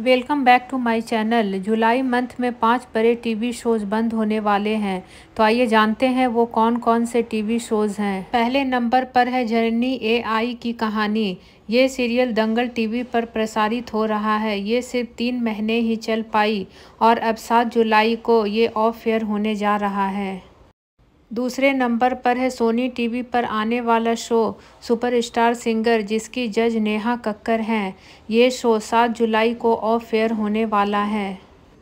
welcome back to my channel जुलाई month में पांच बड़े टीवी शोज़ बंद होने वाले हैं तो आइए जानते हैं वो कौन कौन से टीवी शोज़ हैं पहले नंबर पर है जर्नी एआई की कहानी ये सीरियल दंगल टीवी पर प्रसारित हो रहा है ये सिर्फ तीन महीने ही चल पाई और अब सात जुलाई को ये ऑफ एयर होने जा रहा है दूसरे नंबर पर है सोनी टीवी पर आने वाला शो सुपरस्टार सिंगर जिसकी जज नेहा कक्कर हैं ये शो 7 जुलाई को ऑफ एयर होने वाला है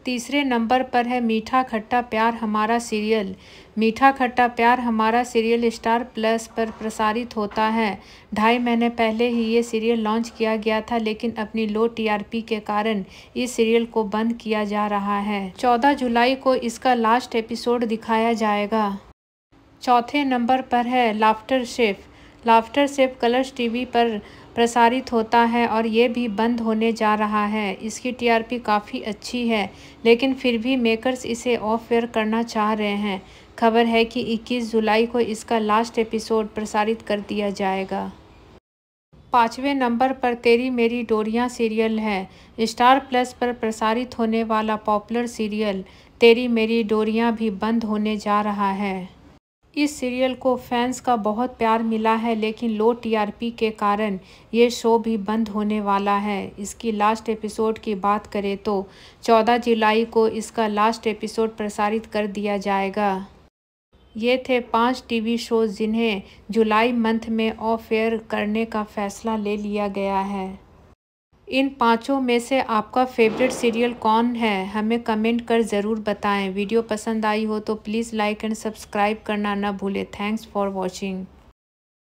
तीसरे नंबर पर है मीठा खट्टा प्यार हमारा सीरियल मीठा खट्टा प्यार हमारा सीरियल स्टार प्लस पर प्रसारित होता है ढाई महीने पहले ही ये सीरियल लॉन्च किया गया था लेकिन अपनी लो टीआरपी के कारण इस सीरियल को बंद किया जा रहा है 14 जुलाई को इसका लास्ट एपिसोड दिखाया जाएगा चौथे नंबर पर है Laughter Chef Laughter Chef Colors TV पर प्रसारित होता है और ये भी बंद होने जा रहा है इसकी टीआरपी काफ़ी अच्छी है लेकिन फिर भी मेकर्स इसे ऑफ एयर करना चाह रहे हैं खबर है कि 21 जुलाई को इसका लास्ट एपिसोड प्रसारित कर दिया जाएगा पाँचवें नंबर पर तेरी मेरी डोरियां सीरियल है स्टार प्लस पर प्रसारित होने वाला पॉपुलर सीरियल तेरी मेरी डोरियां भी बंद होने जा रहा है इस सीरियल को फैंस का बहुत प्यार मिला है लेकिन लो टीआरपी के कारण ये शो भी बंद होने वाला है इसकी लास्ट एपिसोड की बात करें तो 14 जुलाई को इसका लास्ट एपिसोड प्रसारित कर दिया जाएगा ये थे पांच टीवी शोज जिन्हें जुलाई मंथ में ऑफ एयर करने का फैसला ले लिया गया है इन पाँचों में से आपका फेवरेट सीरियल कौन है हमें कमेंट कर ज़रूर बताएं वीडियो पसंद आई हो तो प्लीज़ लाइक एंड सब्सक्राइब करना ना भूलें थैंक्स फॉर वॉचिंग